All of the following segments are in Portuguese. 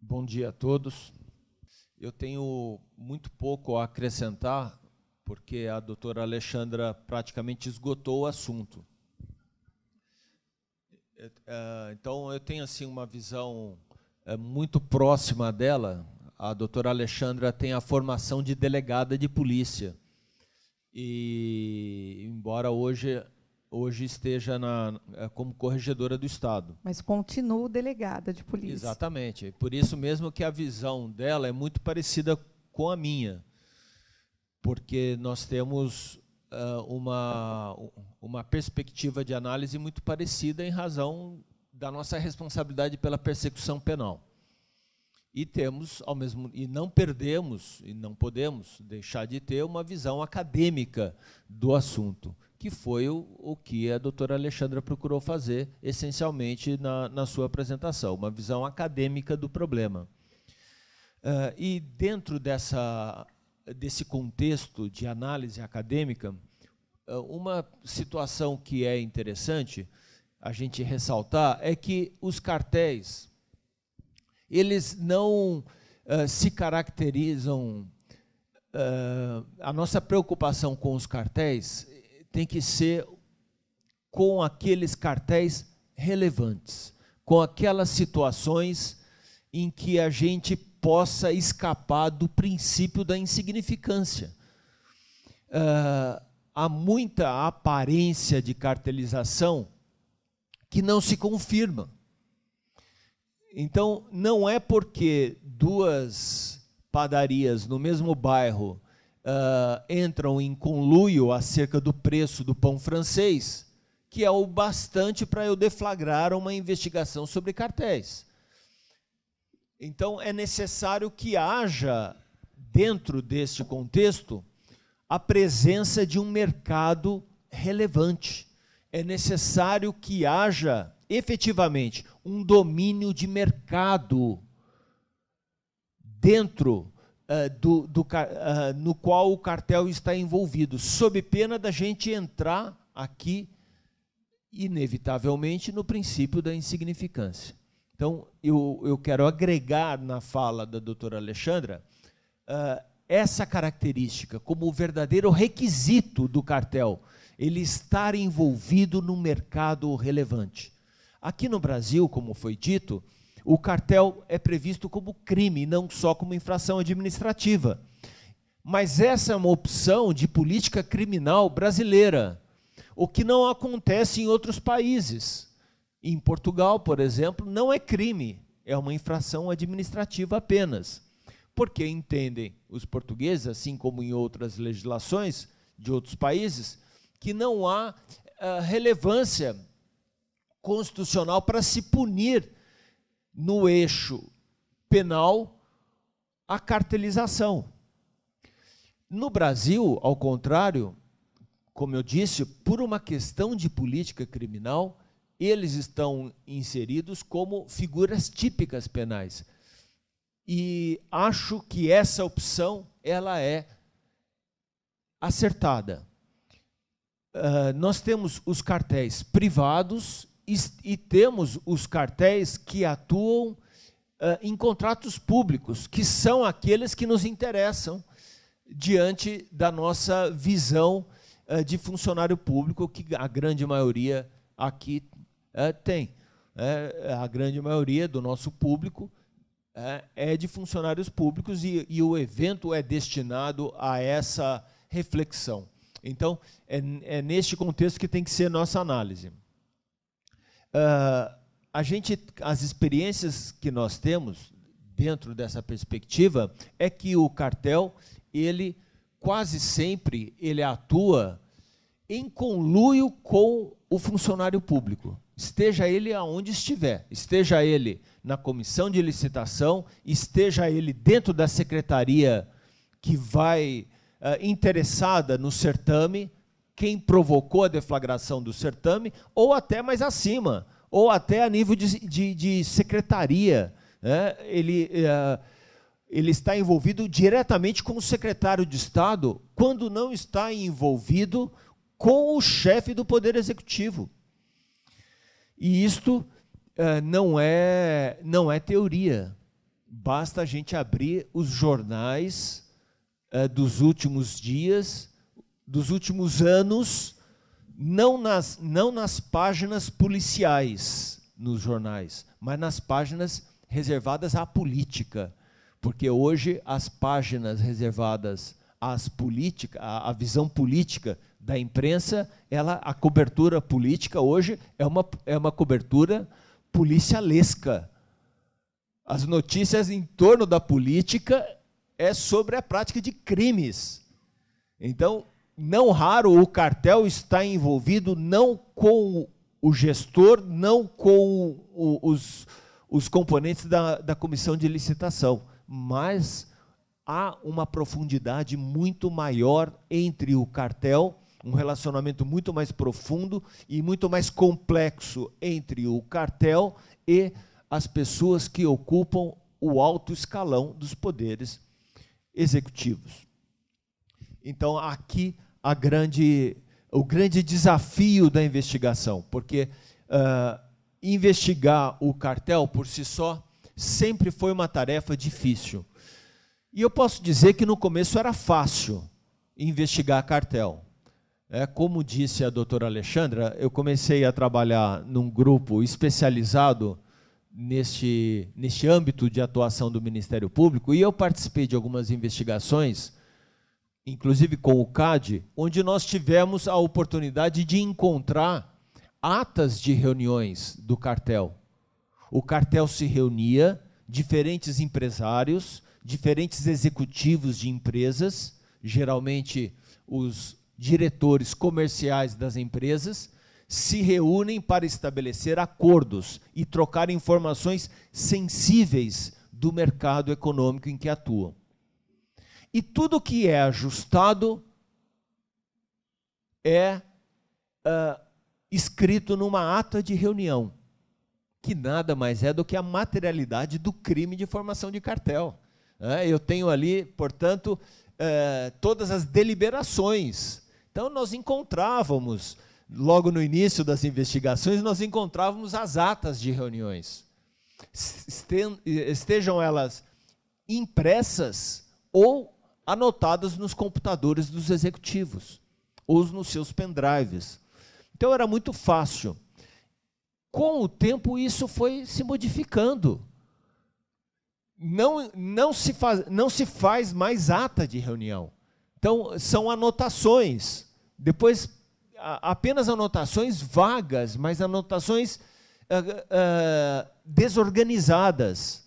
Bom dia a todos. Eu tenho muito pouco a acrescentar, porque a doutora Alexandra praticamente esgotou o assunto. É, é, então, eu tenho assim uma visão é, muito próxima dela. A doutora Alexandra tem a formação de delegada de polícia e embora hoje hoje esteja na, é, como corregedora do estado. Mas continua delegada de polícia. Exatamente. Por isso mesmo que a visão dela é muito parecida com a minha, porque nós temos uh, uma uma perspectiva de análise muito parecida em razão da nossa responsabilidade pela persecução penal e temos ao mesmo e não perdemos e não podemos deixar de ter uma visão acadêmica do assunto que foi o, o que a doutora Alexandra procurou fazer essencialmente na, na sua apresentação uma visão acadêmica do problema uh, e dentro dessa desse contexto de análise acadêmica ah, uma situação que é interessante a gente ressaltar é que os cartéis eles não uh, se caracterizam. Uh, a nossa preocupação com os cartéis tem que ser com aqueles cartéis relevantes, com aquelas situações em que a gente possa escapar do princípio da insignificância. Uh, há muita aparência de cartelização que não se confirma. Então, não é porque duas padarias no mesmo bairro uh, entram em conluio acerca do preço do pão francês que é o bastante para eu deflagrar uma investigação sobre cartéis. Então, é necessário que haja, dentro deste contexto, a presença de um mercado relevante. É necessário que haja, efetivamente, um domínio de mercado dentro uh, do, do uh, no qual o cartel está envolvido, sob pena da gente entrar aqui inevitavelmente no princípio da insignificância. Então, eu, eu quero agregar na fala da doutora Alexandra uh, essa característica como o verdadeiro requisito do cartel, ele estar envolvido no mercado relevante. Aqui no Brasil, como foi dito, o cartel é previsto como crime, não só como infração administrativa. Mas essa é uma opção de política criminal brasileira, o que não acontece em outros países. Em Portugal, por exemplo, não é crime, é uma infração administrativa apenas. Porque entendem os portugueses, assim como em outras legislações de outros países, que não há uh, relevância constitucional para se punir no eixo penal a cartelização. No Brasil, ao contrário, como eu disse, por uma questão de política criminal, eles estão inseridos como figuras típicas penais. E acho que essa opção ela é acertada. Uh, nós temos os cartéis privados e temos os cartéis que atuam uh, em contratos públicos, que são aqueles que nos interessam diante da nossa visão uh, de funcionário público, que a grande maioria aqui uh, tem. a grande maioria do nosso público é de funcionários públicos e, e o evento é destinado a essa reflexão. Então, é, é neste contexto que tem que ser nossa análise. Uh, a gente, as experiências que nós temos dentro dessa perspectiva é que o cartel ele quase sempre ele atua em conluio com o funcionário público, esteja ele aonde estiver, esteja ele na comissão de licitação, esteja ele dentro da secretaria que vai uh, interessada no certame, quem provocou a deflagração do certame, ou até mais acima, ou até a nível de, de, de secretaria. Né? Ele, eh, ele está envolvido diretamente com o secretário de Estado, quando não está envolvido com o chefe do Poder Executivo. E isto eh, não, é, não é teoria. Basta a gente abrir os jornais eh, dos últimos dias dos últimos anos, não nas, não nas páginas policiais nos jornais, mas nas páginas reservadas à política. Porque hoje as páginas reservadas às política, à, à visão política da imprensa, ela, a cobertura política hoje é uma, é uma cobertura policialesca. As notícias em torno da política é sobre a prática de crimes. Então, não raro o cartel está envolvido não com o gestor, não com o, os, os componentes da, da comissão de licitação, mas há uma profundidade muito maior entre o cartel, um relacionamento muito mais profundo e muito mais complexo entre o cartel e as pessoas que ocupam o alto escalão dos poderes executivos. Então, aqui a grande, o grande desafio da investigação, porque uh, investigar o cartel por si só sempre foi uma tarefa difícil. E eu posso dizer que no começo era fácil investigar cartel. É, como disse a doutora Alexandra, eu comecei a trabalhar num grupo especializado neste, neste âmbito de atuação do Ministério Público e eu participei de algumas investigações inclusive com o CAD, onde nós tivemos a oportunidade de encontrar atas de reuniões do cartel. O cartel se reunia, diferentes empresários, diferentes executivos de empresas, geralmente os diretores comerciais das empresas, se reúnem para estabelecer acordos e trocar informações sensíveis do mercado econômico em que atuam. E tudo que é ajustado é uh, escrito numa ata de reunião, que nada mais é do que a materialidade do crime de formação de cartel. Né? eu tenho ali, portanto, eh, todas as deliberações. Então, nós encontrávamos, logo no início das investigações, nós encontrávamos as atas de reuniões. Estejam elas impressas ou anotadas nos computadores dos executivos ou nos seus pendrives. Então era muito fácil. Com o tempo isso foi se modificando. Não, não, se faz, não se faz mais ata de reunião. Então são anotações. Depois a, apenas anotações vagas, mas anotações uh, uh, desorganizadas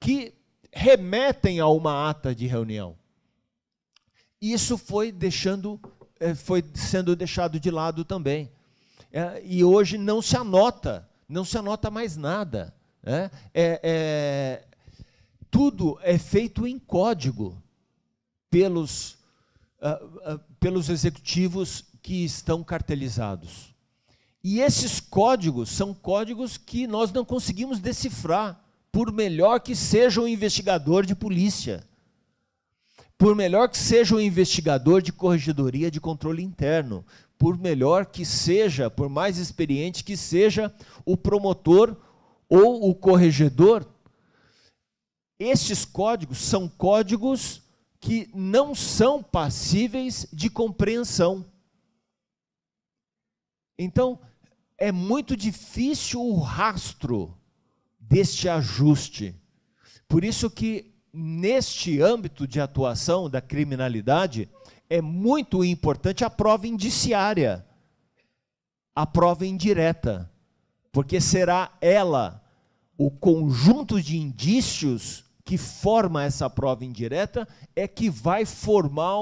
que remetem a uma ata de reunião. E isso foi deixando, eh, foi sendo deixado de lado também. É, e hoje não se anota, não se anota mais nada. Né? É, é, tudo é feito em código pelos, ah, ah, pelos executivos que estão cartelizados. E esses códigos são códigos que nós não conseguimos decifrar, por melhor que seja o um investigador de polícia. Por melhor que seja o investigador de corregedoria de controle interno, por melhor que seja, por mais experiente que seja o promotor ou o corregedor, estes códigos são códigos que não são passíveis de compreensão. Então, é muito difícil o rastro deste ajuste. Por isso que neste âmbito de atuação da criminalidade, é muito importante a prova indiciária, a prova indireta, porque será ela o conjunto de indícios que forma essa prova indireta é que vai formar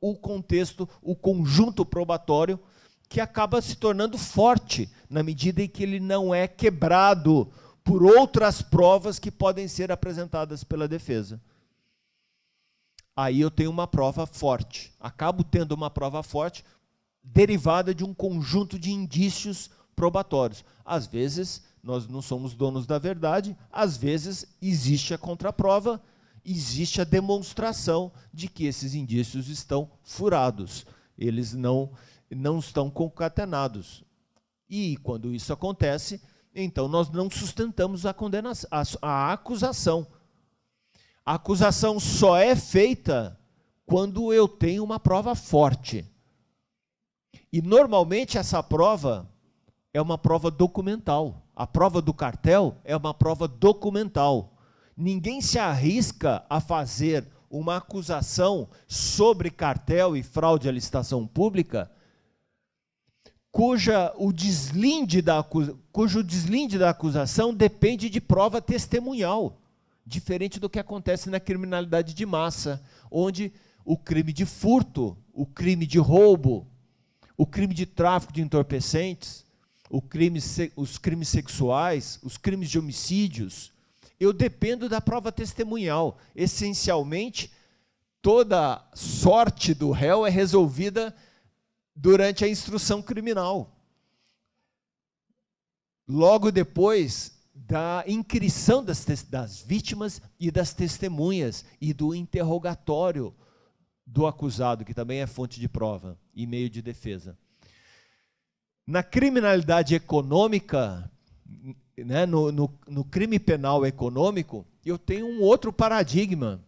o contexto, o conjunto probatório que acaba se tornando forte na medida em que ele não é quebrado por outras provas que podem ser apresentadas pela defesa. Aí eu tenho uma prova forte. Acabo tendo uma prova forte derivada de um conjunto de indícios probatórios. Às vezes, nós não somos donos da verdade, às vezes existe a contraprova, existe a demonstração de que esses indícios estão furados, eles não, não estão concatenados. E quando isso acontece, então nós não sustentamos a, condenação, a, a acusação. A acusação só é feita quando eu tenho uma prova forte. E normalmente essa prova é uma prova documental. A prova do cartel é uma prova documental. Ninguém se arrisca a fazer uma acusação sobre cartel e fraude à licitação pública cuja o deslinde da cujo deslinde da acusação depende de prova testemunhal, diferente do que acontece na criminalidade de massa, onde o crime de furto, o crime de roubo, o crime de tráfico de entorpecentes, crime, os crimes sexuais, os crimes de homicídios, eu dependo da prova testemunhal. Essencialmente, toda sorte do réu é resolvida durante a instrução criminal. Logo depois da inscrição das, das vítimas e das testemunhas e do interrogatório do acusado, que também é fonte de prova e meio de defesa. Na criminalidade econômica, né, no, no, no, crime penal econômico, eu tenho um outro paradigma.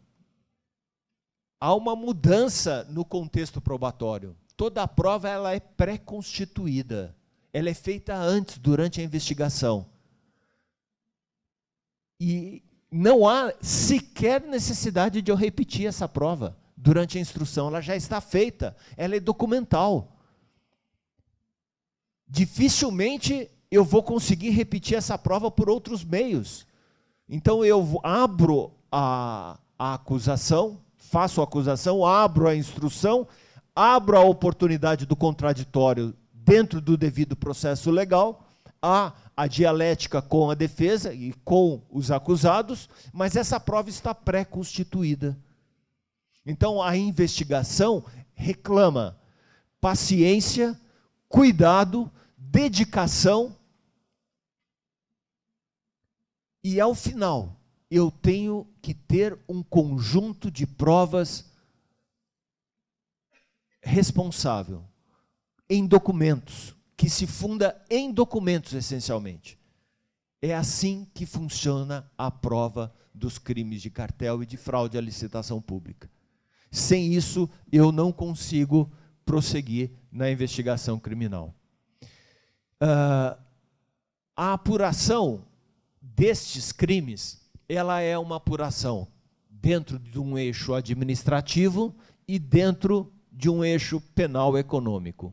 Há uma mudança no contexto probatório toda a prova ela é pré-constituída. Ela é feita antes, durante a investigação. E não há sequer necessidade de eu repetir essa prova durante a instrução. Ela já está feita, ela é documental. Dificilmente eu vou conseguir repetir essa prova por outros meios. Então eu abro a, a acusação, faço a acusação, abro a instrução abro a oportunidade do contraditório dentro do devido processo legal, há a dialética com a defesa e com os acusados, mas essa prova está pré-constituída. Então a investigação reclama paciência, cuidado, dedicação. E ao final, eu tenho que ter um conjunto de provas responsável em documentos, que se funda em documentos essencialmente. É assim que funciona a prova dos crimes de cartel e de fraude à licitação pública. Sem isso, eu não consigo prosseguir na investigação criminal. Uh, a apuração destes crimes, ela é uma apuração dentro de um eixo administrativo e dentro de um eixo penal econômico.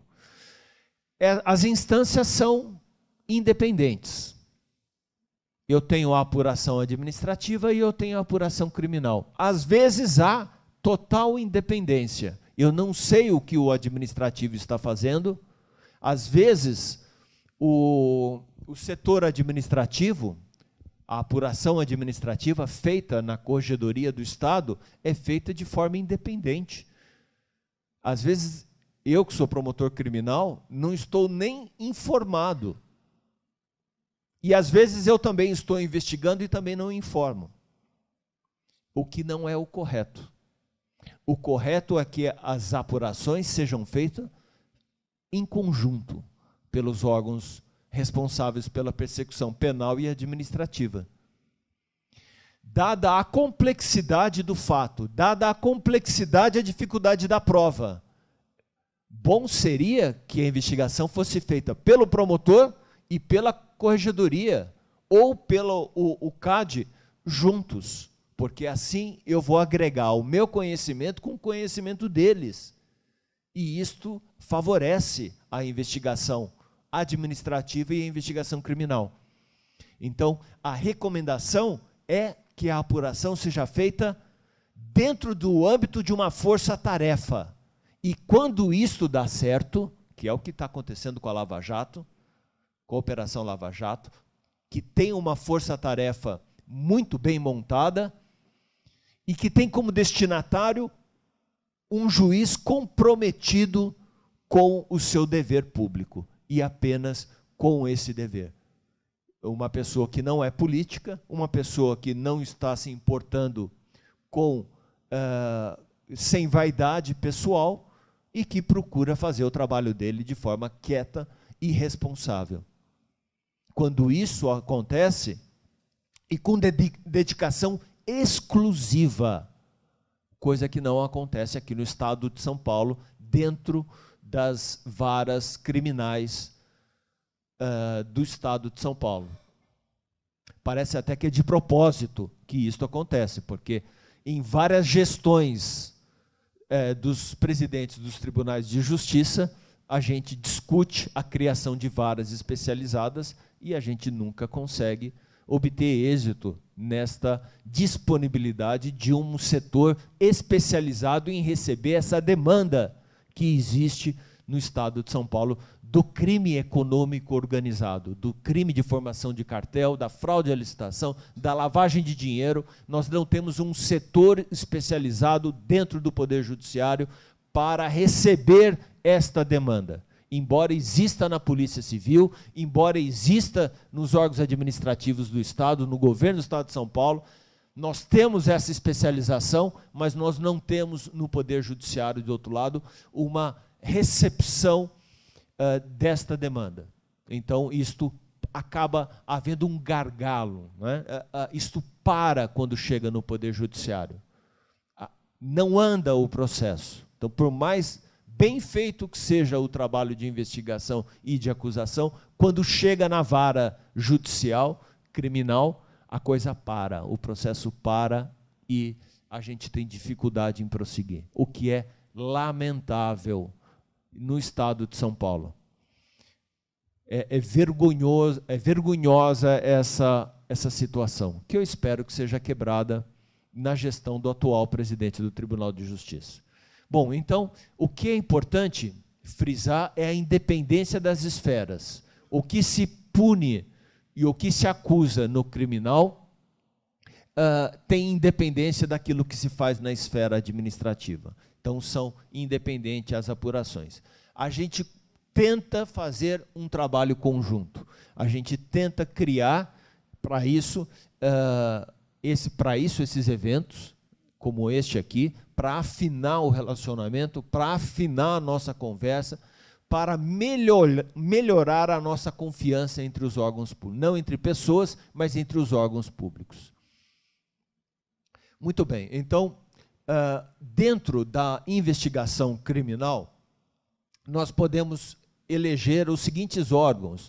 É, as instâncias são independentes. Eu tenho a apuração administrativa e eu tenho a apuração criminal. Às vezes há total independência. Eu não sei o que o administrativo está fazendo. Às vezes, o, o setor administrativo, a apuração administrativa feita na Corregedoria do Estado, é feita de forma independente às vezes, eu que sou promotor criminal, não estou nem informado. E às vezes eu também estou investigando e também não informo. O que não é o correto. O correto é que as apurações sejam feitas em conjunto pelos órgãos responsáveis pela persecução penal e administrativa dada a complexidade do fato, dada a complexidade e a dificuldade da prova, bom seria que a investigação fosse feita pelo promotor e pela corregedoria ou pelo o, o CAD juntos, porque assim eu vou agregar o meu conhecimento com o conhecimento deles. E isto favorece a investigação administrativa e a investigação criminal. Então, a recomendação é que a apuração seja feita dentro do âmbito de uma força-tarefa. E quando isso dá certo, que é o que está acontecendo com a Lava Jato, Cooperação Lava Jato, que tem uma força-tarefa muito bem montada e que tem como destinatário um juiz comprometido com o seu dever público e apenas com esse dever uma pessoa que não é política, uma pessoa que não está se importando com uh, sem vaidade pessoal e que procura fazer o trabalho dele de forma quieta e responsável. Quando isso acontece e com dedicação exclusiva, coisa que não acontece aqui no estado de São Paulo, dentro das varas criminais uh, do estado de São Paulo. Parece até que é de propósito que isso acontece, porque em várias gestões uh, dos presidentes dos tribunais de justiça, a gente discute a criação de varas especializadas e a gente nunca consegue obter êxito nesta disponibilidade de um setor especializado em receber essa demanda que existe no estado de São Paulo do crime econômico organizado, do crime de formação de cartel, da fraude à licitação, da lavagem de dinheiro. Nós não temos um setor especializado dentro do Poder Judiciário para receber esta demanda. Embora exista na Polícia Civil, embora exista nos órgãos administrativos do Estado, no governo do Estado de São Paulo, nós temos essa especialização, mas nós não temos no Poder Judiciário, do outro lado, uma recepção uh, desta demanda. Então, isto acaba havendo um gargalo, né? uh, isto para quando chega no Poder Judiciário. não anda o processo. Então, por mais bem feito que seja o trabalho de investigação e de acusação, quando chega na vara judicial, criminal, a coisa para, o processo para e a gente tem dificuldade em prosseguir, o que é lamentável no estado de São Paulo. É, é, vergonhoso, é vergonhosa essa, essa situação, que eu espero que seja quebrada na gestão do atual presidente do Tribunal de Justiça. Bom, então, o que é importante frisar é a independência das esferas. O que se pune e o que se acusa no criminal uh, tem independência daquilo que se faz na esfera administrativa. Então são independentes as apurações. A gente tenta fazer um trabalho conjunto. A gente tenta criar para isso, uh, esse, para isso esses eventos como este aqui, para afinar o relacionamento, para afinar a nossa conversa, para melhor, melhorar a nossa confiança entre os órgãos públicos, não entre pessoas, mas entre os órgãos públicos. Muito bem. Então, uh, dentro da investigação criminal, nós podemos eleger os seguintes órgãos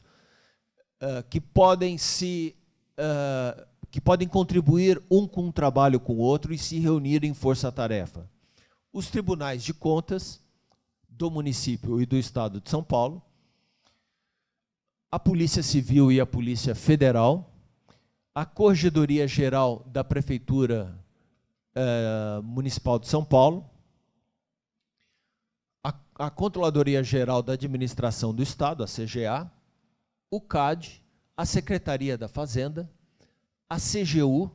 uh, que podem se uh, que podem contribuir um com um trabalho com o outro e se reunir em força-tarefa. Os tribunais de contas do município e do estado de São Paulo, a Polícia Civil e a Polícia Federal, a Corregedoria Geral da Prefeitura eh, municipal de São Paulo, a, a Controladoria Geral da Administração do Estado, a CGA, o CAD, a Secretaria da Fazenda, a CGU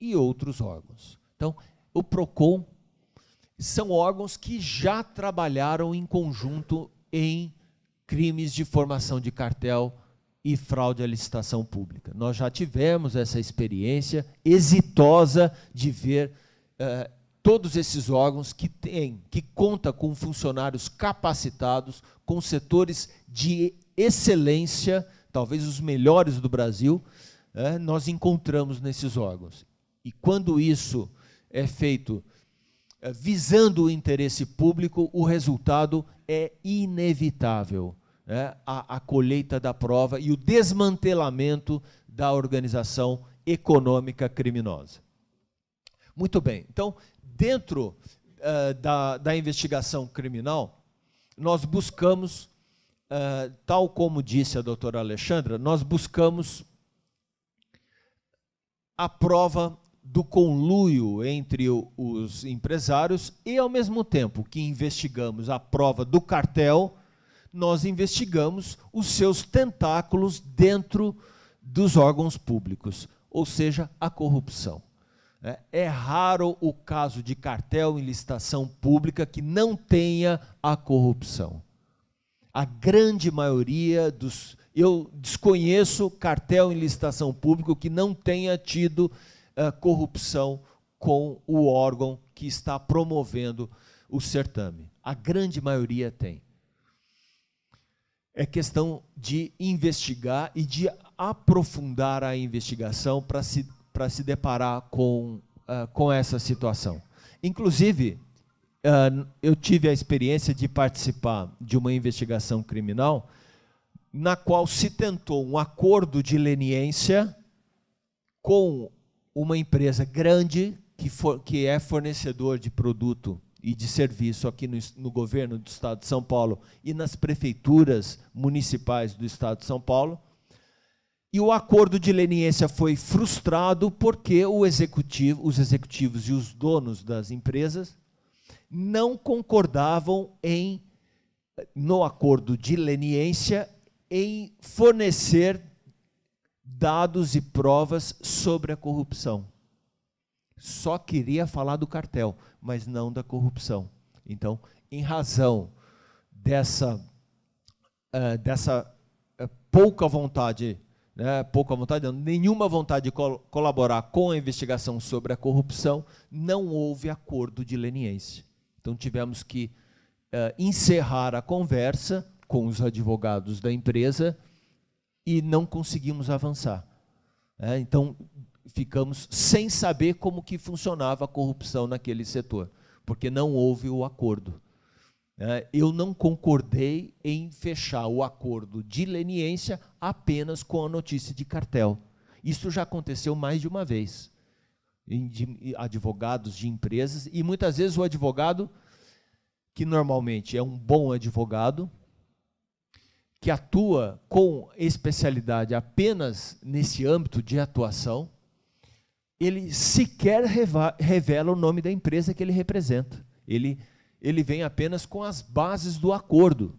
e outros órgãos. Então, o PROCON são órgãos que já trabalharam em conjunto em crimes de formação de cartel e fraude à licitação pública. Nós já tivemos essa experiência exitosa de ver eh, todos esses órgãos que têm que conta com funcionários capacitados, com setores de excelência, talvez os melhores do Brasil, eh, nós encontramos nesses órgãos. E quando isso é feito eh, visando o interesse público, o resultado é inevitável. É, a, a, colheita da prova e o desmantelamento da organização econômica criminosa. Muito bem. Então, dentro uh, da, da investigação criminal, nós buscamos, uh, tal como disse a doutora Alexandra, nós buscamos a prova do conluio entre o, os empresários e, ao mesmo tempo que investigamos a prova do cartel, nós investigamos os seus tentáculos dentro dos órgãos públicos, ou seja, a corrupção. Né? É raro o caso de cartel em licitação pública que não tenha a corrupção. A grande maioria dos. Eu desconheço cartel em licitação pública que não tenha tido uh, corrupção com o órgão que está promovendo o certame. A grande maioria tem. É questão de investigar e de aprofundar a investigação para se para se deparar com, uh, com essa situação. Inclusive, uh, eu tive a experiência de participar de uma investigação criminal na qual se tentou um acordo de leniência com uma empresa grande que, for, que é fornecedor de produto e de serviço aqui no, no, governo do Estado de São Paulo e nas prefeituras municipais do Estado de São Paulo, e o acordo de leniência foi frustrado porque executivo, os executivos e os donos das empresas não concordavam em no acordo de leniência em fornecer dados e provas sobre a corrupção. Só queria falar do cartel, mas não da corrupção. Então, em razão dessa, uh, dessa uh, pouca vontade né, vontade, nenhuma vontade de col colaborar com a investigação sobre a corrupção, não houve acordo de leniência. Então tivemos que uh, encerrar a conversa com os advogados da empresa e não conseguimos avançar. É, então ficamos sem saber como que funcionava a corrupção naquele setor, porque não houve o acordo. Né? eu não concordei em fechar o acordo de leniência apenas com a notícia de cartel. Isso já aconteceu mais de uma vez. Em advogados de empresas, e muitas vezes o advogado, que normalmente é um bom advogado, que atua com especialidade apenas nesse âmbito de atuação, ele sequer revela o nome da empresa que ele representa. Ele ele vem apenas com as bases do acordo,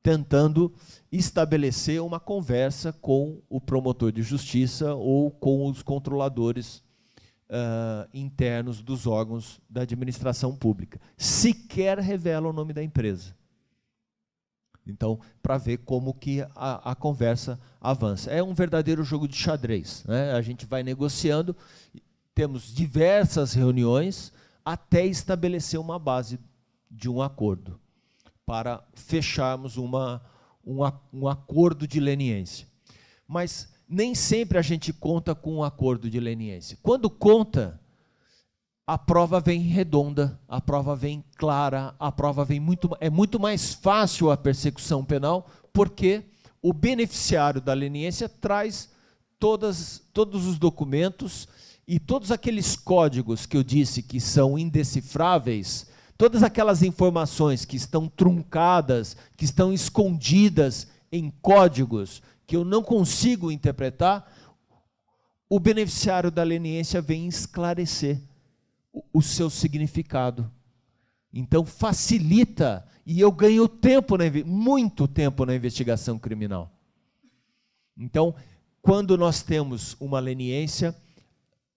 tentando estabelecer uma conversa com o promotor de justiça ou com os controladores uh, internos dos órgãos da administração pública. Sequer revela o nome da empresa. Então, para ver como que a, a, conversa avança. É um verdadeiro jogo de xadrez. Né? A gente vai negociando, temos diversas reuniões até estabelecer uma base de um acordo, para fecharmos uma, um, um acordo de leniência. Mas nem sempre a gente conta com um acordo de leniência. Quando conta, a prova vem redonda, a prova vem clara, a prova vem muito é muito mais fácil a persecução penal, porque o beneficiário da leniência traz todas todos os documentos e todos aqueles códigos que eu disse que são indecifráveis todas aquelas informações que estão truncadas, que estão escondidas em códigos que eu não consigo interpretar, o beneficiário da leniência vem esclarecer o seu significado. Então facilita e eu ganho tempo na, muito tempo na investigação criminal. Então, quando nós temos uma leniência,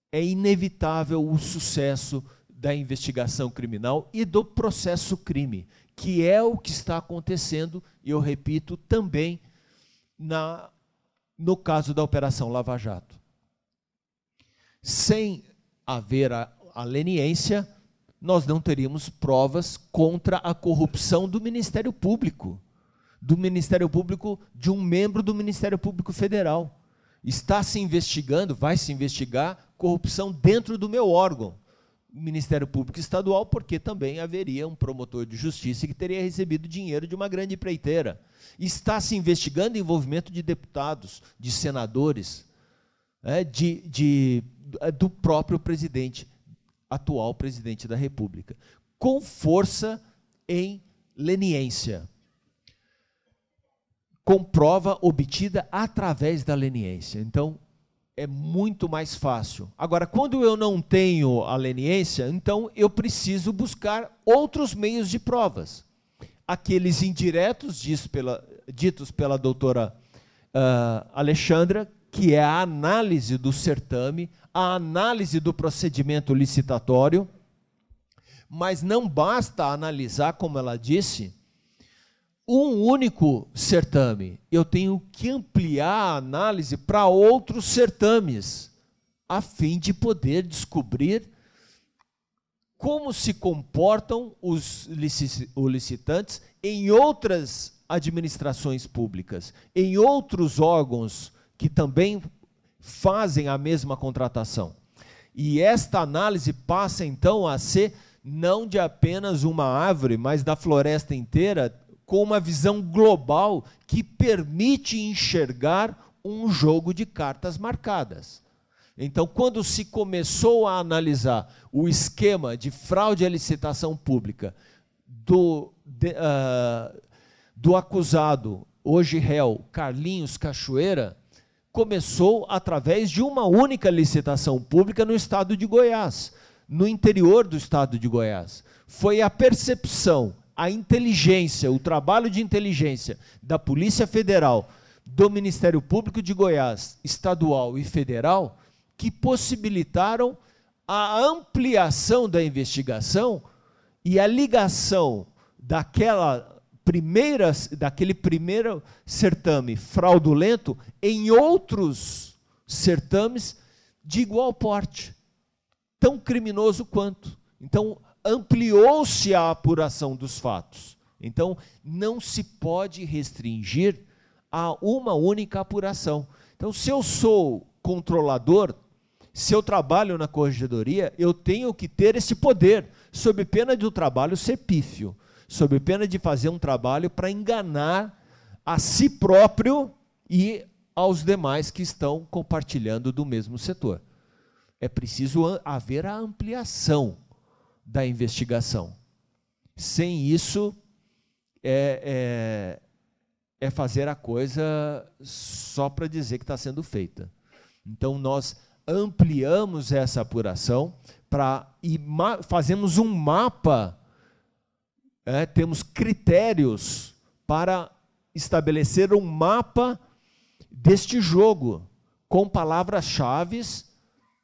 é inevitável o sucesso da investigação criminal e do processo crime, que é o que está acontecendo, e eu repito, também na, no caso da Operação Lava Jato. Sem haver a, a leniência, nós não teríamos provas contra a corrupção do Ministério Público, do Ministério Público, de um membro do Ministério Público Federal. Está se investigando, vai se investigar corrupção dentro do meu órgão. Ministério Público Estadual, porque também haveria um promotor de justiça que teria recebido dinheiro de uma grande empreiteira. Está se investigando envolvimento de deputados, de senadores, é, de, de, é, do próprio presidente, atual presidente da República, com força em leniência. Com prova obtida através da leniência. Então, é muito mais fácil. Agora, quando eu não tenho a leniência, então eu preciso buscar outros meios de provas. Aqueles indiretos diz pela, ditos pela doutora uh, Alexandra, que é a análise do certame, a análise do procedimento licitatório. Mas não basta analisar, como ela disse, um único certame. Eu tenho que ampliar a análise para outros certames, a fim de poder descobrir como se comportam os licitantes em outras administrações públicas, em outros órgãos que também fazem a mesma contratação. E esta análise passa então a ser não de apenas uma árvore, mas da floresta inteira, com uma visão global que permite enxergar um jogo de cartas marcadas. Então, quando se começou a analisar o esquema de fraude à licitação pública do, de, uh, do acusado, hoje réu, Carlinhos Cachoeira, começou através de uma única licitação pública no estado de Goiás, no interior do estado de Goiás. Foi a percepção a inteligência, o trabalho de inteligência da Polícia Federal, do Ministério Público de Goiás, estadual e federal, que possibilitaram a ampliação da investigação e a ligação daquela primeira, daquele primeiro certame fraudulento em outros certames de igual porte, tão criminoso quanto. Então, ampliou-se a apuração dos fatos. Então, não se pode restringir a uma única apuração. Então, se eu sou controlador, se eu trabalho na corregedoria, eu tenho que ter esse poder, sob pena de o um trabalho ser pífio, sob pena de fazer um trabalho para enganar a si próprio e aos demais que estão compartilhando do mesmo setor. É preciso haver a ampliação da investigação. Sem isso, é, é, é fazer a coisa só para dizer que está sendo feita. Então, nós ampliamos essa apuração para e fazemos um mapa, é, temos critérios para estabelecer um mapa deste jogo com palavras-chave,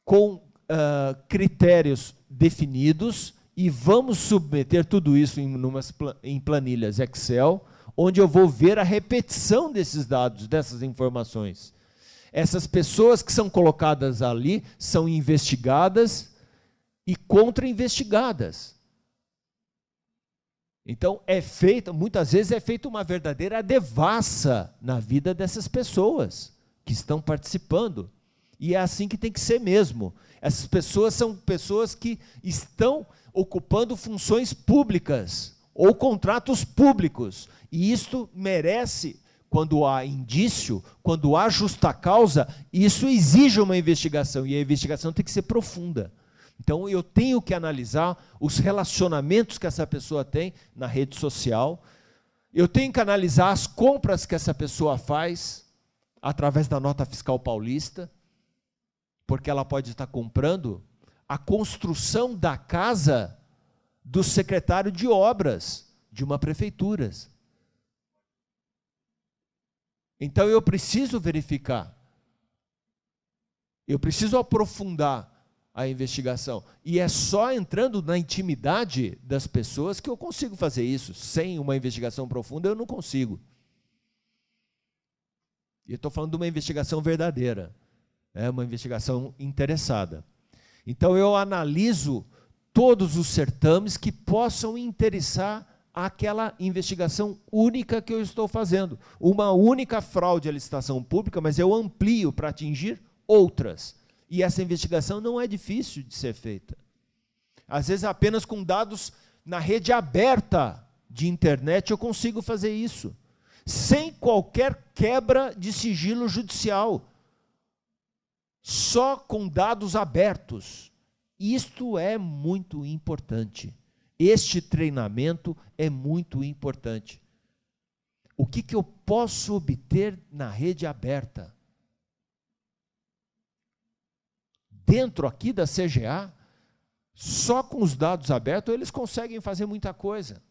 com uh, critérios definidos e vamos submeter tudo isso em, numas, em planilhas Excel, onde eu vou ver a repetição desses dados, dessas informações. Essas pessoas que são colocadas ali são investigadas e contra-investigadas. Então é feita, muitas vezes é feita uma verdadeira devassa na vida dessas pessoas que estão participando. E é assim que tem que ser mesmo. Essas pessoas são pessoas que estão ocupando funções públicas ou contratos públicos. E isto merece, quando há indício, quando há justa causa, isso exige uma investigação. E a investigação tem que ser profunda. Então eu tenho que analisar os relacionamentos que essa pessoa tem na rede social. Eu tenho que analisar as compras que essa pessoa faz através da nota fiscal paulista porque ela pode estar comprando a construção da casa do secretário de obras de uma prefeitura. Então eu preciso verificar. Eu preciso aprofundar a investigação. E é só entrando na intimidade das pessoas que eu consigo fazer isso. Sem uma investigação profunda, eu não consigo. E eu estou falando de uma investigação verdadeira é uma investigação interessada. Então eu analiso todos os certames que possam interessar aquela investigação única que eu estou fazendo. Uma única fraude à licitação pública, mas eu amplio para atingir outras. E essa investigação não é difícil de ser feita. Às vezes, apenas com dados na rede aberta de internet, eu consigo fazer isso. Sem qualquer quebra de sigilo judicial só com dados abertos. Isto é muito importante. Este treinamento é muito importante. O que, que eu posso obter na rede aberta? Dentro aqui da CGA, só com os dados abertos eles conseguem fazer muita coisa.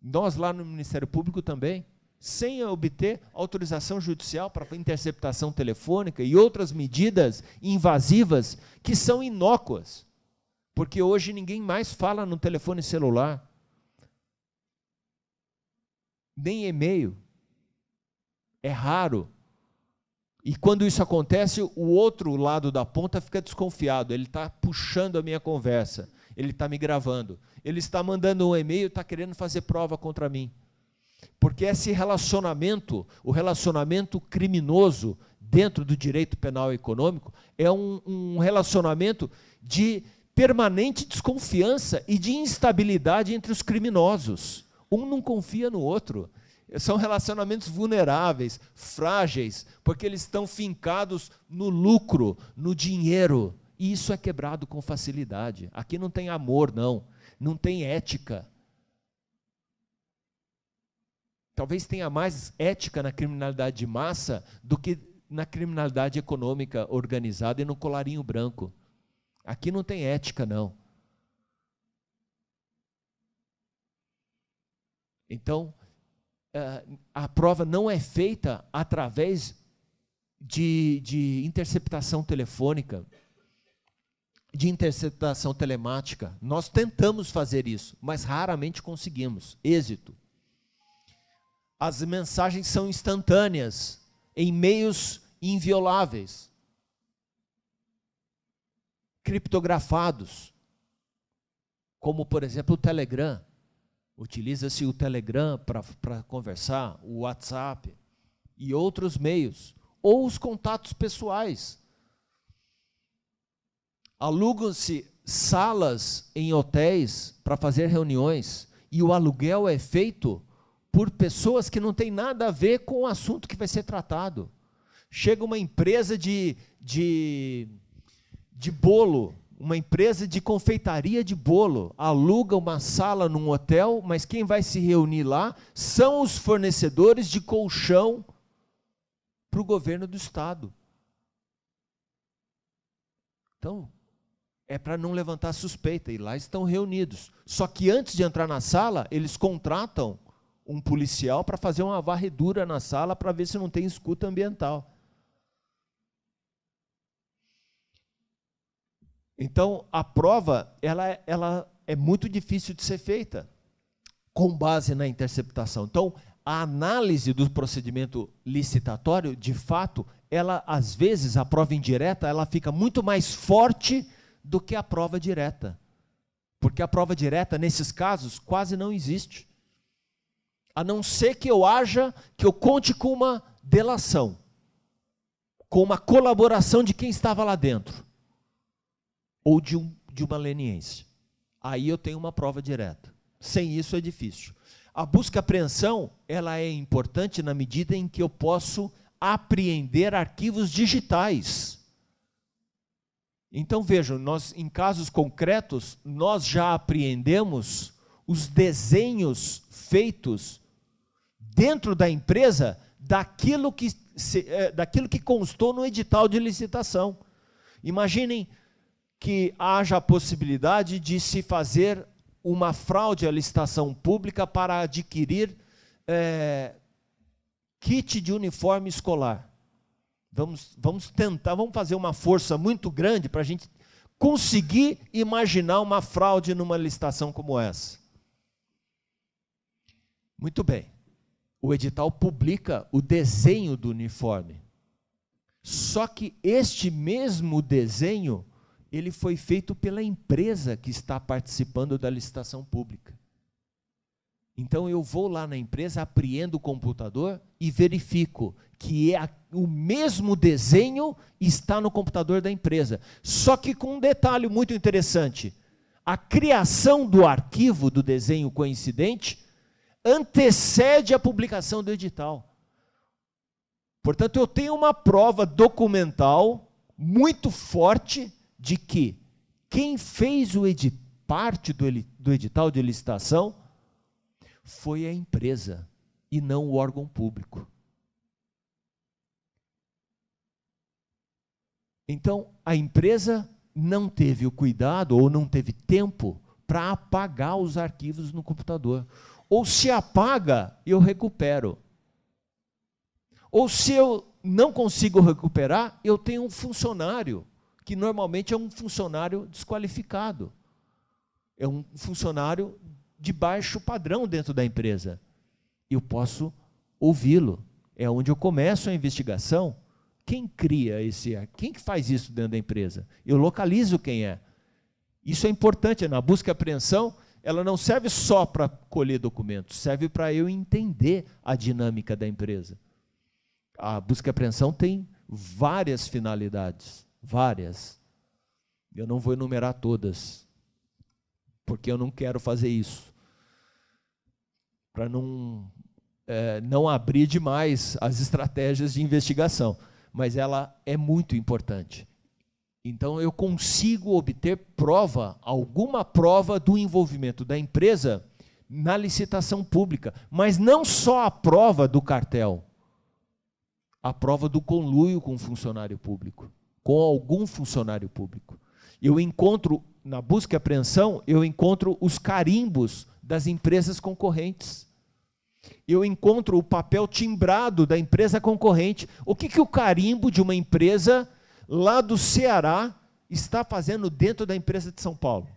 Nós lá no Ministério Público também sem obter autorização judicial para interceptação telefônica e outras medidas invasivas que são inócuas, porque hoje ninguém mais fala no telefone celular, nem e-mail. É raro. E quando isso acontece, o outro lado da ponta fica desconfiado. Ele está puxando a minha conversa, ele está me gravando, ele está mandando um e-mail, está querendo fazer prova contra mim. Porque esse relacionamento, o relacionamento criminoso dentro do direito penal econômico, é um, um relacionamento de permanente desconfiança e de instabilidade entre os criminosos. Um não confia no outro. São relacionamentos vulneráveis, frágeis, porque eles estão fincados no lucro, no dinheiro. E isso é quebrado com facilidade. Aqui não tem amor, não. Não tem ética talvez tenha mais ética na criminalidade de massa do que na criminalidade econômica organizada e no colarinho branco. Aqui não tem ética, não. Então, eh, a prova não é feita através de, de interceptação telefônica, de interceptação telemática. Nós tentamos fazer isso, mas raramente conseguimos êxito as mensagens são instantâneas, em meios invioláveis, criptografados, como por exemplo o Telegram. Utiliza-se o Telegram para conversar, o WhatsApp e outros meios, ou os contatos pessoais. Alugam-se salas em hotéis para fazer reuniões e o aluguel é feito por pessoas que não têm nada a ver com o assunto que vai ser tratado. Chega uma empresa de, de, de bolo, uma empresa de confeitaria de bolo, aluga uma sala num hotel, mas quem vai se reunir lá são os fornecedores de colchão para o governo do Estado. Então, é para não levantar suspeita, e lá estão reunidos. Só que antes de entrar na sala, eles contratam um policial para fazer uma varredura na sala para ver se não tem escuta ambiental. Então, a prova ela, ela é muito difícil de ser feita com base na interceptação. Então, a análise do procedimento licitatório, de fato, ela às vezes a prova indireta, ela fica muito mais forte do que a prova direta. Porque a prova direta nesses casos quase não existe a não ser que eu haja, que eu conte com uma delação, com uma colaboração de quem estava lá dentro, ou de, um, de uma leniência. Aí eu tenho uma prova direta. Sem isso é difícil. A busca e apreensão, ela é importante na medida em que eu posso apreender arquivos digitais. Então vejam, nós em casos concretos, nós já apreendemos os desenhos feitos dentro da empresa daquilo que, se, é, daquilo que constou no edital de licitação. Imaginem que haja a possibilidade de se fazer uma fraude à licitação pública para adquirir é, kit de uniforme escolar. Vamos, vamos tentar, vamos fazer uma força muito grande para a gente conseguir imaginar uma fraude numa licitação como essa. Muito bem o edital publica o desenho do uniforme. Só que este mesmo desenho, ele foi feito pela empresa que está participando da licitação pública. Então eu vou lá na empresa, apreendo o computador e verifico que é o mesmo desenho está no computador da empresa. Só que com um detalhe muito interessante: a criação do arquivo do desenho coincidente antecede a publicação do edital. Portanto, eu tenho uma prova documental muito forte de que quem fez o edi parte do, do edital de licitação foi a empresa e não o órgão público. Então, a empresa não teve o cuidado ou não teve tempo para apagar os arquivos no computador. Ou se apaga e eu recupero. Ou se eu não consigo recuperar, eu tenho um funcionário, que normalmente é um funcionário desqualificado. É um funcionário de baixo padrão dentro da empresa. Eu posso ouvi-lo. É onde eu começo a investigação. Quem cria esse Quem que faz isso dentro da empresa? Eu localizo quem é. Isso é importante na busca e apreensão ela não serve só para colher documentos, serve para eu entender a dinâmica da empresa. A busca e apreensão tem várias finalidades, várias. Eu não vou enumerar todas, porque eu não quero fazer isso. Para não, é, não abrir demais as estratégias de investigação. Mas ela é muito importante. Então eu consigo obter prova, alguma prova do envolvimento da empresa na licitação pública, mas não só a prova do cartel, a prova do conluio com funcionário público, com algum funcionário público. Eu encontro na busca e apreensão, eu encontro os carimbos das empresas concorrentes. Eu encontro o papel timbrado da empresa concorrente. O que, que o carimbo de uma empresa lá do Ceará está fazendo dentro da empresa de São Paulo?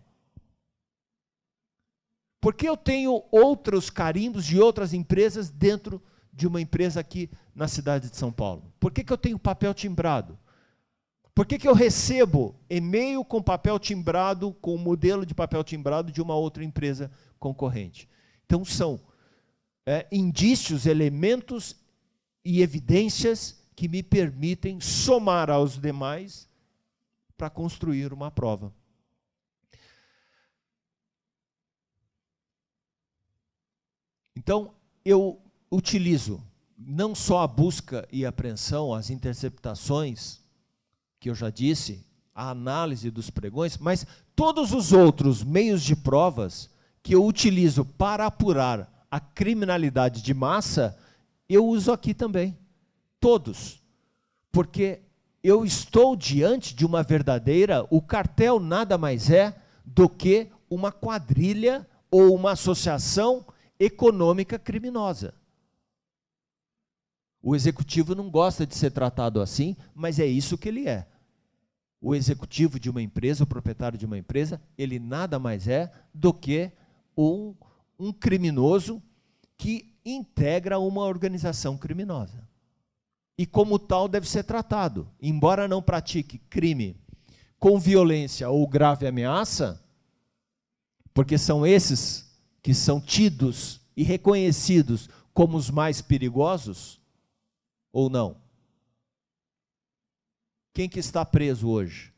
Porque eu tenho outros carimbos de outras empresas dentro de uma empresa aqui na cidade de São Paulo? Por que, que eu tenho papel timbrado? Por que, que eu recebo e-mail com papel timbrado, com o um modelo de papel timbrado de uma outra empresa concorrente? Então, são é, indícios, elementos e evidências que me permitem somar aos demais para construir uma prova. Então, eu utilizo não só a busca e apreensão, as interceptações, que eu já disse, a análise dos pregões, mas todos os outros meios de provas que eu utilizo para apurar a criminalidade de massa, eu uso aqui também todos, porque eu estou diante de uma verdadeira, o cartel nada mais é do que uma quadrilha ou uma associação econômica criminosa. O executivo não gosta de ser tratado assim, mas é isso que ele é. O executivo de uma empresa, o proprietário de uma empresa, ele nada mais é do que um, um criminoso que integra uma organização criminosa e, como tal, deve ser tratado. Embora não pratique crime com violência ou grave ameaça, porque são esses que são tidos e reconhecidos como os mais perigosos, ou não? Quem que está preso hoje?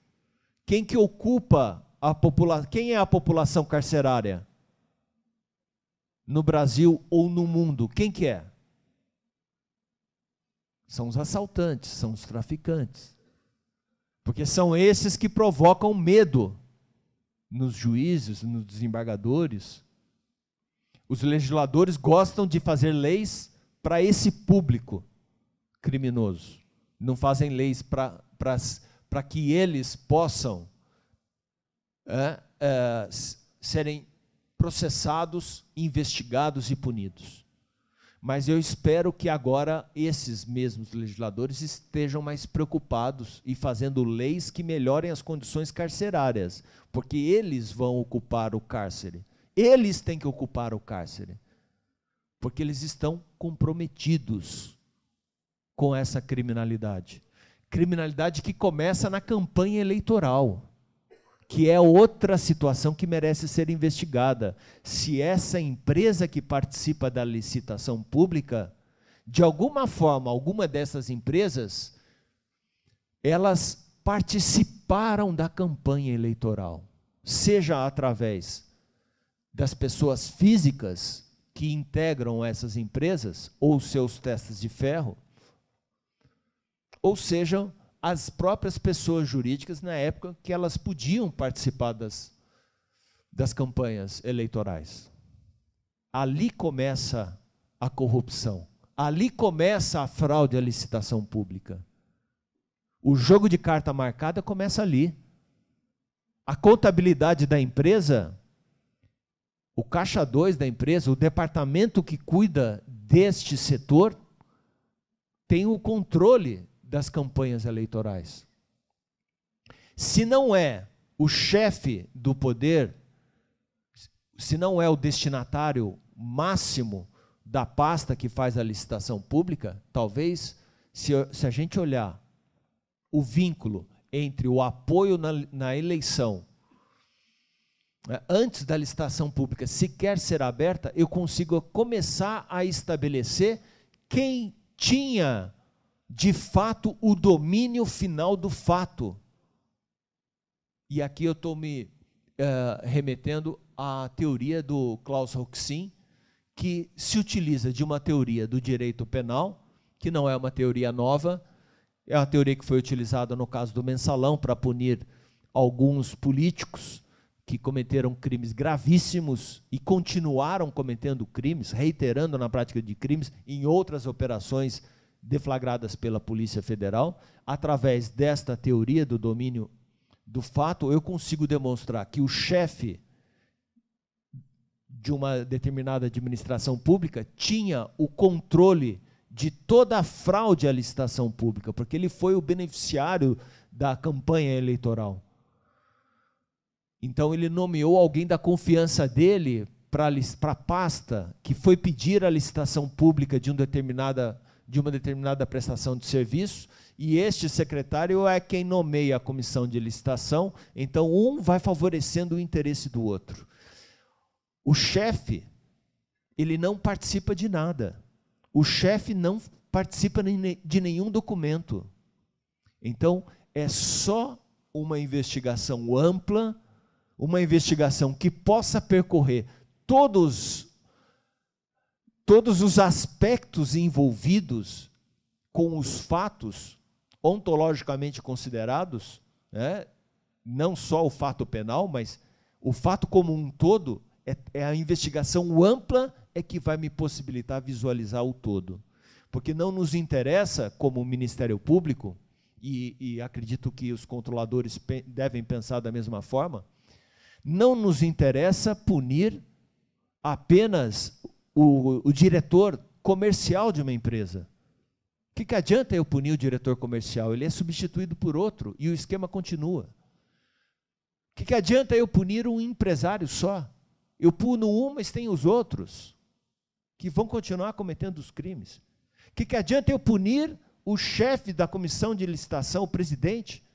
Quem que ocupa a população? Quem é a população carcerária? No Brasil ou no mundo? Quem que é? são os assaltantes, são os traficantes. Porque são esses que provocam medo nos juízes, nos desembargadores. Os legisladores gostam de fazer leis para esse público criminoso. Não fazem leis para que eles possam é, é, serem processados, investigados e punidos. Mas eu espero que agora esses mesmos legisladores estejam mais preocupados e fazendo leis que melhorem as condições carcerárias, porque eles vão ocupar o cárcere. Eles têm que ocupar o cárcere, porque eles estão comprometidos com essa criminalidade. Criminalidade que começa na campanha eleitoral que é outra situação que merece ser investigada. Se essa empresa que participa da licitação pública, de alguma forma, alguma dessas empresas, elas participaram da campanha eleitoral, seja através das pessoas físicas que integram essas empresas ou seus testes de ferro, ou sejam as próprias pessoas jurídicas na época que elas podiam participar das, das campanhas eleitorais. Ali começa a corrupção. Ali começa a fraude à licitação pública. O jogo de carta marcada começa ali. A contabilidade da empresa, o caixa 2 da empresa, o departamento que cuida deste setor, tem o controle das campanhas eleitorais. Se não é o chefe do poder, se não é o destinatário máximo da pasta que faz a licitação pública, talvez, se, se a gente olhar o vínculo entre o apoio na, na eleição, né, antes da licitação pública sequer ser aberta, eu consigo começar a estabelecer quem tinha de fato o domínio final do fato. E aqui eu estou me uh, remetendo à teoria do Klaus Roxin, que se utiliza de uma teoria do direito penal, que não é uma teoria nova, é a teoria que foi utilizada no caso do mensalão para punir alguns políticos que cometeram crimes gravíssimos e continuaram cometendo crimes, reiterando na prática de crimes em outras operações deflagradas pela Polícia Federal, através desta teoria do domínio do fato, eu consigo demonstrar que o chefe de uma determinada administração pública tinha o controle de toda a fraude à licitação pública, porque ele foi o beneficiário da campanha eleitoral. Então ele nomeou alguém da confiança dele para a pasta que foi pedir a licitação pública de uma determinada de uma determinada prestação de serviço e este secretário é quem nomeia a comissão de licitação, então um vai favorecendo o interesse do outro. O chefe, ele não participa de nada. O chefe não participa de nenhum documento. Então, é só uma investigação ampla, uma investigação que possa percorrer todos todos os aspectos envolvidos com os fatos ontologicamente considerados, né? não só o fato penal, mas o fato como um todo, é, é a investigação ampla é que vai me possibilitar visualizar o todo. Porque não nos interessa, como Ministério Público, e, e acredito que os controladores pe devem pensar da mesma forma, não nos interessa punir apenas o, o diretor comercial de uma empresa. O que, que adianta eu punir o diretor comercial? Ele é substituído por outro e o esquema continua. O que, que adianta eu punir um empresário só? Eu puno um, mas tem os outros que vão continuar cometendo os crimes. O que, que adianta eu punir o chefe da comissão de licitação, o presidente,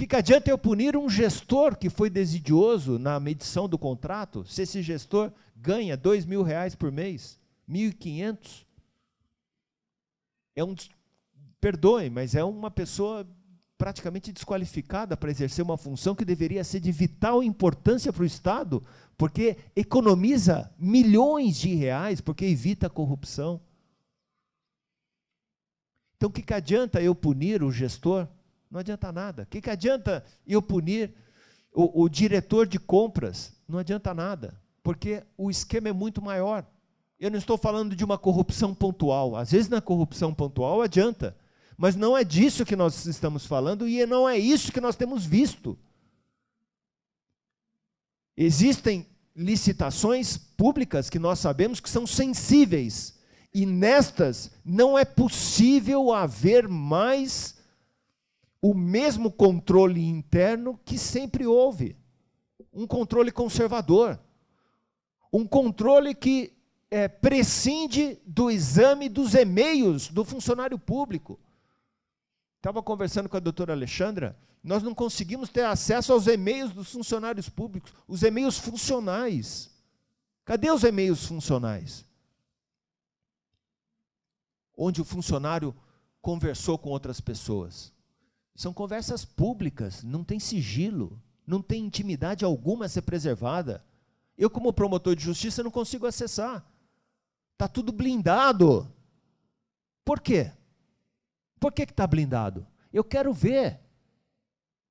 que, que adianta eu punir um gestor que foi desidioso na medição do contrato, se esse gestor ganha dois mil reais por mês, mil e quinhentos? É um, perdoe, mas é uma pessoa praticamente desqualificada para exercer uma função que deveria ser de vital importância para o Estado, porque economiza milhões de reais, porque evita a corrupção. Então, o que, que adianta eu punir o gestor não adianta nada. O que, que adianta eu punir o, o diretor de compras? Não adianta nada, porque o esquema é muito maior. Eu não estou falando de uma corrupção pontual. Às vezes, na corrupção pontual, adianta. Mas não é disso que nós estamos falando e não é isso que nós temos visto. Existem licitações públicas que nós sabemos que são sensíveis. E nestas não é possível haver mais o mesmo controle interno que sempre houve um controle conservador, um controle que é, prescinde do exame dos e-mails do funcionário público. Estava conversando com a doutora Alexandra, nós não conseguimos ter acesso aos e-mails dos funcionários públicos, os e-mails funcionais. Cadê os e-mails funcionais? Onde o funcionário conversou com outras pessoas. São conversas públicas, não tem sigilo, não tem intimidade alguma a ser preservada. Eu, como promotor de justiça, não consigo acessar. Está tudo blindado. Por quê? Por que está blindado? Eu quero ver.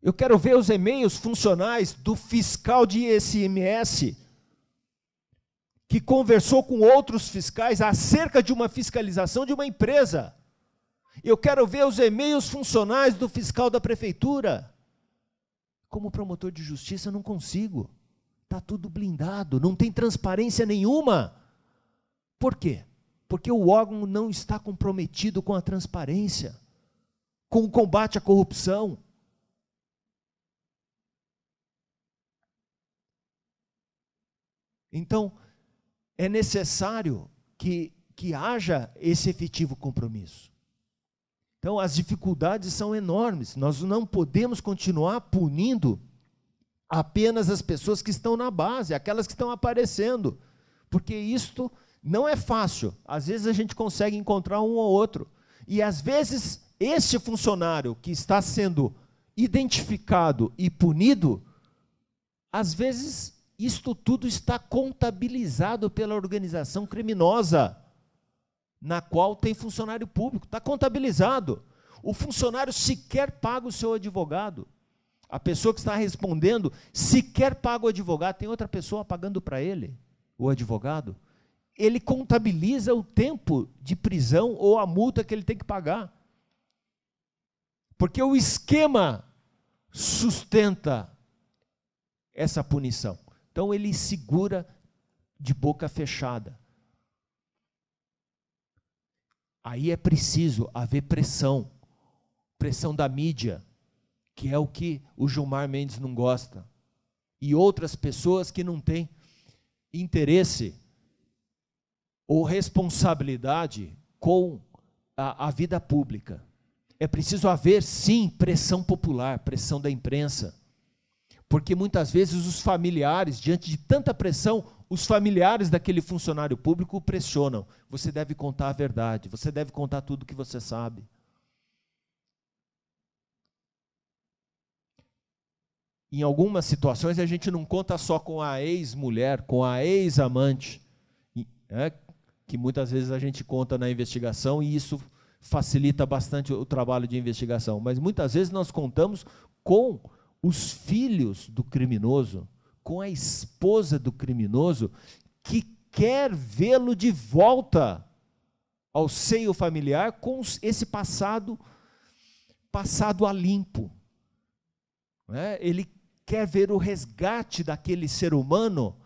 Eu quero ver os e-mails funcionais do fiscal de S.M.S. que conversou com outros fiscais acerca de uma fiscalização de uma empresa. Eu quero ver os e-mails funcionais do fiscal da prefeitura. Como promotor de justiça, não consigo. Está tudo blindado, não tem transparência nenhuma. Por quê? Porque o órgão não está comprometido com a transparência, com o combate à corrupção. Então, é necessário que, que haja esse efetivo compromisso. Então, as dificuldades são enormes. Nós não podemos continuar punindo apenas as pessoas que estão na base, aquelas que estão aparecendo, porque isto não é fácil. Às vezes a gente consegue encontrar um ou outro. E às vezes este funcionário que está sendo identificado e punido, às vezes isto tudo está contabilizado pela organização criminosa na qual tem funcionário público, está contabilizado. O funcionário sequer paga o seu advogado. A pessoa que está respondendo sequer paga o advogado, tem outra pessoa pagando para ele, o advogado. Ele contabiliza o tempo de prisão ou a multa que ele tem que pagar. Porque o esquema sustenta essa punição. Então ele segura de boca fechada. Aí é preciso haver pressão, pressão da mídia, que é o que o Gilmar Mendes não gosta, e outras pessoas que não têm interesse ou responsabilidade com a, a vida pública. É preciso haver, sim, pressão popular, pressão da imprensa, porque muitas vezes os familiares, diante de tanta pressão, os familiares daquele funcionário público o pressionam. Você deve contar a verdade, você deve contar tudo o que você sabe. Em algumas situações, a gente não conta só com a ex-mulher, com a ex-amante, né? que muitas vezes a gente conta na investigação e isso facilita bastante o trabalho de investigação. Mas muitas vezes nós contamos com os filhos do criminoso com a esposa do criminoso que quer vê-lo de volta ao seio familiar com esse passado passado a limpo. É? Ele quer ver o resgate daquele ser humano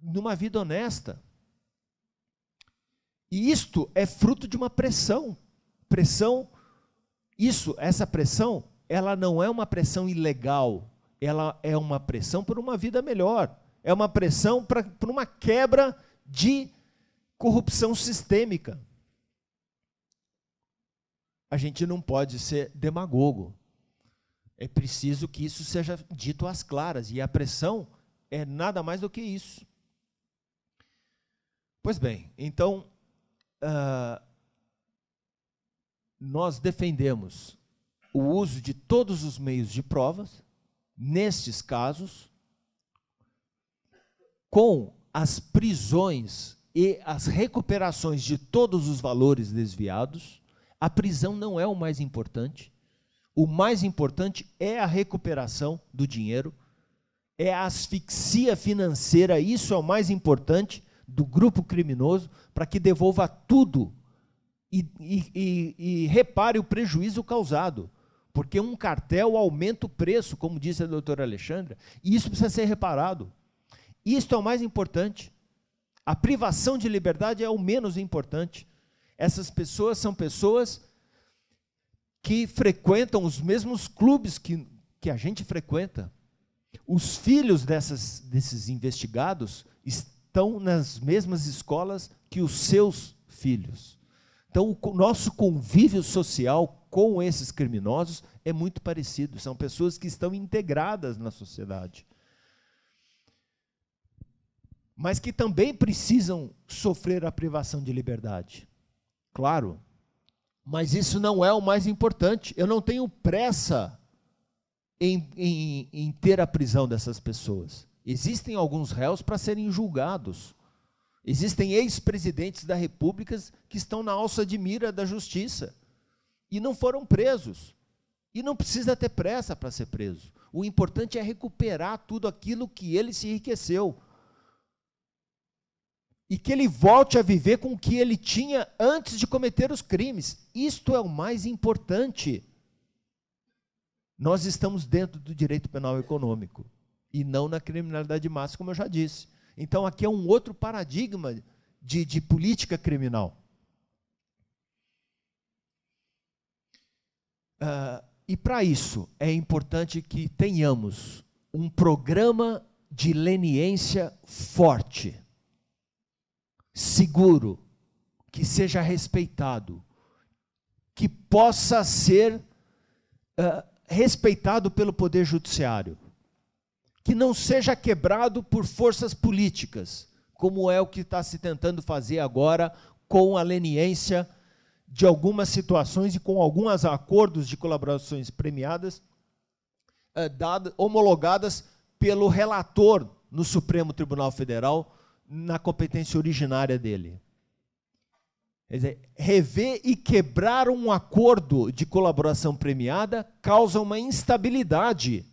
numa vida honesta. E isto é fruto de uma pressão. Pressão, isso, essa pressão, ela não é uma pressão ilegal, ela é uma pressão por uma vida melhor, é uma pressão para por uma quebra de corrupção sistêmica. A gente não pode ser demagogo. É preciso que isso seja dito às claras, e a pressão é nada mais do que isso. Pois bem, então, uh, nós defendemos o uso de todos os meios de provas, nestes casos, com as prisões e as recuperações de todos os valores desviados, a prisão não é o mais importante. O mais importante é a recuperação do dinheiro, é a asfixia financeira, isso é o mais importante do grupo criminoso, para que devolva tudo e, e, e, e repare o prejuízo causado porque um cartel aumenta o preço, como disse a doutora Alexandra, e isso precisa ser reparado. Isto é o mais importante. A privação de liberdade é o menos importante. Essas pessoas são pessoas que frequentam os mesmos clubes que, que a gente frequenta. Os filhos dessas, desses investigados estão nas mesmas escolas que os seus filhos. Então, o nosso convívio social com esses criminosos é muito parecido. São pessoas que estão integradas na sociedade. Mas que também precisam sofrer a privação de liberdade. Claro. Mas isso não é o mais importante. Eu não tenho pressa em, em, em ter a prisão dessas pessoas. Existem alguns réus para serem julgados. Existem ex-presidentes da República que estão na alça de mira da justiça e não foram presos. E não precisa ter pressa para ser preso. O importante é recuperar tudo aquilo que ele se enriqueceu. E que ele volte a viver com o que ele tinha antes de cometer os crimes. Isto é o mais importante. Nós estamos dentro do direito penal econômico e não na criminalidade massa, como eu já disse. Então aqui é um outro paradigma de, de política criminal. Uh, e para isso é importante que tenhamos um programa de leniência forte, seguro, que seja respeitado, que possa ser uh, respeitado pelo Poder Judiciário que não seja quebrado por forças políticas, como é o que está se tentando fazer agora com a leniência de algumas situações e com alguns acordos de colaborações premiadas, eh, dado, homologadas pelo relator no Supremo Tribunal Federal, na competência originária dele. Quer dizer, rever e quebrar um acordo de colaboração premiada causa uma instabilidade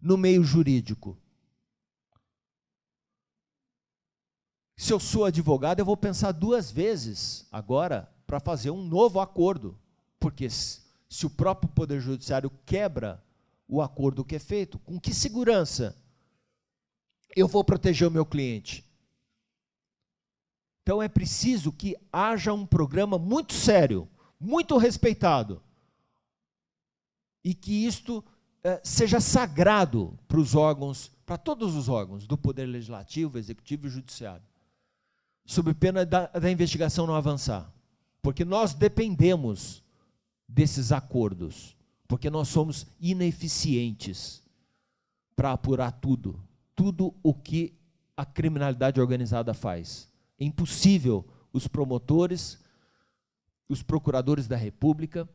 no meio jurídico. Se eu sou advogado, eu vou pensar duas vezes agora para fazer um novo acordo, porque se o próprio Poder Judiciário quebra o acordo que é feito, com que segurança eu vou proteger o meu cliente? Então é preciso que haja um programa muito sério, muito respeitado, e que isto eh, seja sagrado para os órgãos, para todos os órgãos do Poder Legislativo, Executivo e Judiciário, sob pena da, da investigação não avançar. Porque nós dependemos desses acordos, porque nós somos ineficientes para apurar tudo, tudo o que a criminalidade organizada faz. É impossível os promotores, os procuradores da República,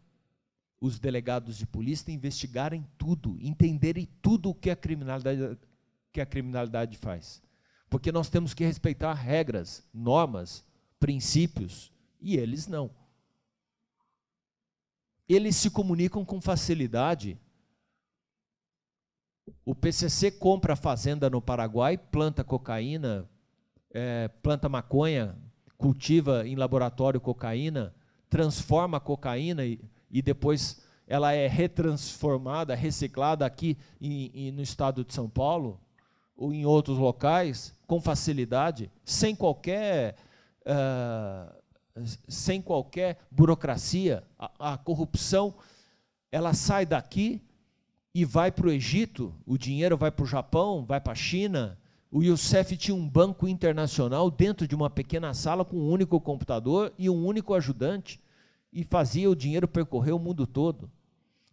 os delegados de polícia investigarem tudo, entenderem tudo o que a criminalidade, que a criminalidade faz. Porque nós temos que respeitar regras, normas, princípios, e eles não. Eles se comunicam com facilidade. O PCC compra fazenda no Paraguai, planta cocaína, é, planta maconha, cultiva em laboratório cocaína, transforma cocaína cocaína e depois ela é retransformada, reciclada aqui em, em, no estado de São Paulo ou em outros locais com facilidade, sem qualquer uh, sem qualquer burocracia. A, a corrupção ela sai daqui e vai para o Egito, o dinheiro vai para o Japão, vai para a China. O Youssef tinha um banco internacional dentro de uma pequena sala com um único computador e um único ajudante e fazia o dinheiro percorrer o mundo todo.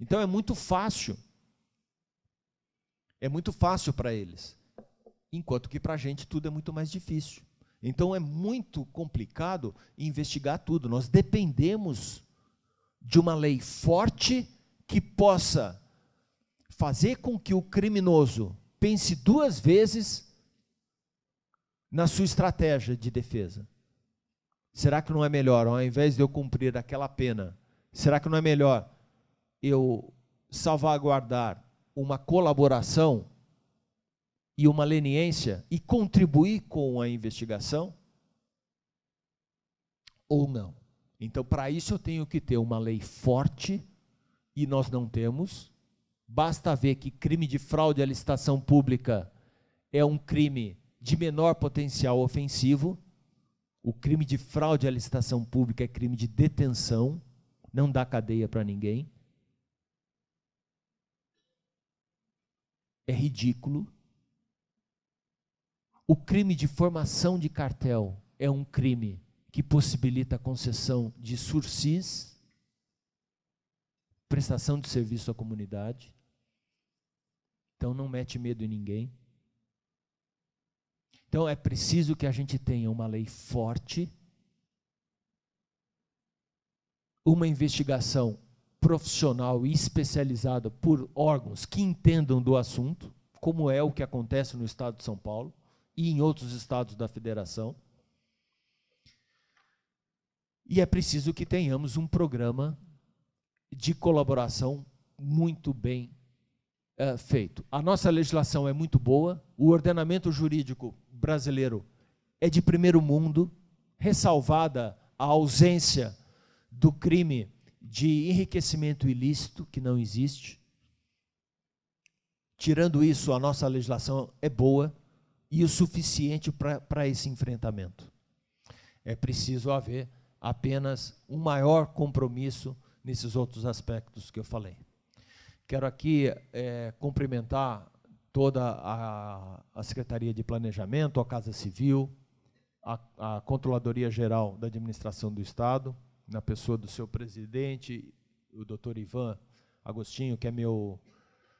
Então é muito fácil. É muito fácil para eles. Enquanto que para a gente tudo é muito mais difícil. Então é muito complicado investigar tudo. Nós dependemos de uma lei forte que possa fazer com que o criminoso pense duas vezes na sua estratégia de defesa. Será que não é melhor, ao invés de eu cumprir aquela pena, será que não é melhor eu salvaguardar uma colaboração e uma leniência e contribuir com a investigação? Ou não? Então, para isso, eu tenho que ter uma lei forte e nós não temos. Basta ver que crime de fraude à licitação pública é um crime de menor potencial ofensivo o crime de fraude à licitação pública é crime de detenção, não dá cadeia para ninguém. É ridículo. O crime de formação de cartel é um crime que possibilita a concessão de sursis, prestação de serviço à comunidade. Então não mete medo em ninguém. Então é preciso que a gente tenha uma lei forte, uma investigação profissional e especializada por órgãos que entendam do assunto, como é o que acontece no estado de São Paulo e em outros estados da federação. E é preciso que tenhamos um programa de colaboração muito bem eh, feito. A nossa legislação é muito boa, o ordenamento jurídico brasileiro é de primeiro mundo, ressalvada a ausência do crime de enriquecimento ilícito, que não existe. Tirando isso, a nossa legislação é boa e o suficiente para esse enfrentamento. É preciso haver apenas um maior compromisso nesses outros aspectos que eu falei. Quero aqui é, cumprimentar toda a, a Secretaria de Planejamento, a Casa Civil, a, a, Controladoria Geral da Administração do Estado, na pessoa do seu presidente, o doutor Ivan Agostinho, que é meu,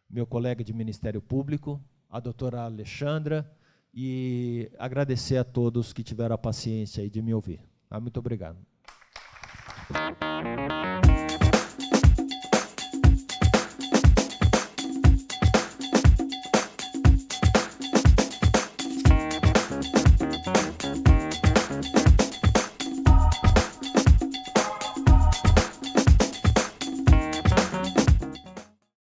meu colega de Ministério Público, a doutora Alexandra, e agradecer a todos que tiveram a paciência de me ouvir. Ah, muito obrigado.